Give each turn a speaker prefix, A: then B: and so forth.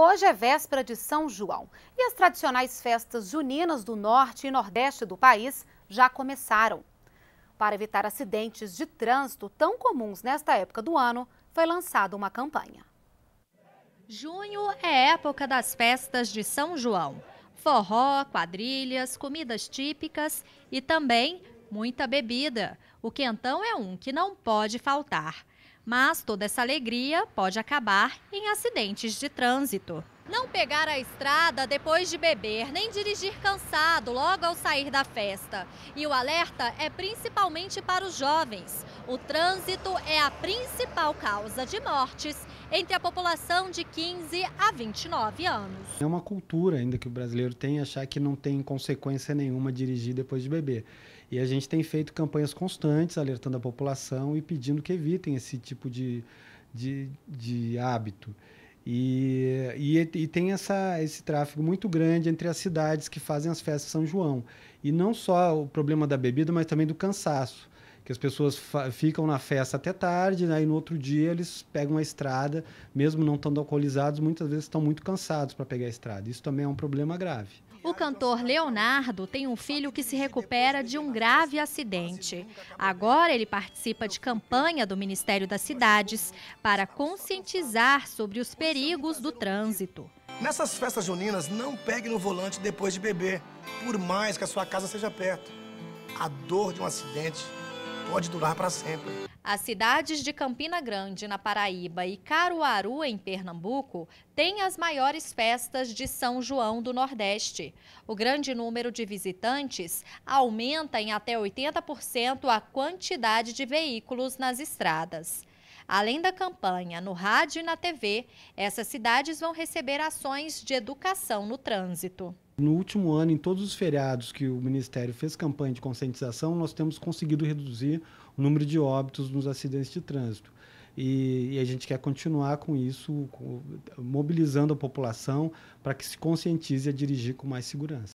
A: Hoje é véspera de São João e as tradicionais festas juninas do norte e nordeste do país já começaram. Para evitar acidentes de trânsito tão comuns nesta época do ano, foi lançada uma campanha. Junho é época das festas de São João. Forró, quadrilhas, comidas típicas e também muita bebida. O quentão é um que não pode faltar. Mas toda essa alegria pode acabar em acidentes de trânsito. Não pegar a estrada depois de beber, nem dirigir cansado logo ao sair da festa. E o alerta é principalmente para os jovens. O trânsito é a principal causa de mortes entre a população de 15 a 29 anos.
B: É uma cultura ainda que o brasileiro tem achar que não tem consequência nenhuma dirigir depois de beber. E a gente tem feito campanhas constantes alertando a população e pedindo que evitem esse tipo de, de, de hábito. E, e, e, tem essa, esse tráfego muito grande entre as cidades que fazem as festas de São João. E não só o problema da bebida, mas também do cansaço que as pessoas ficam na festa até tarde, né? e no outro dia eles pegam a estrada, mesmo não estando alcoolizados, muitas vezes estão muito cansados para pegar a estrada. Isso também é um problema grave.
A: O cantor Leonardo tem um filho que se recupera de um grave acidente. Agora ele participa de campanha do Ministério das Cidades para conscientizar sobre os perigos do
B: trânsito. Nessas festas juninas, não pegue no volante depois de beber, por mais que a sua casa seja perto. A dor de um acidente pode durar para sempre.
A: As cidades de Campina Grande, na Paraíba, e Caruaru, em Pernambuco, têm as maiores festas de São João do Nordeste. O grande número de visitantes aumenta em até 80% a quantidade de veículos nas estradas. Além da campanha no rádio e na TV, essas cidades vão receber ações de educação no trânsito.
B: No último ano, em todos os feriados que o Ministério fez campanha de conscientização, nós temos conseguido reduzir o número de óbitos nos acidentes de trânsito. E, e a gente quer continuar com isso, mobilizando a população para que se conscientize a dirigir com mais segurança.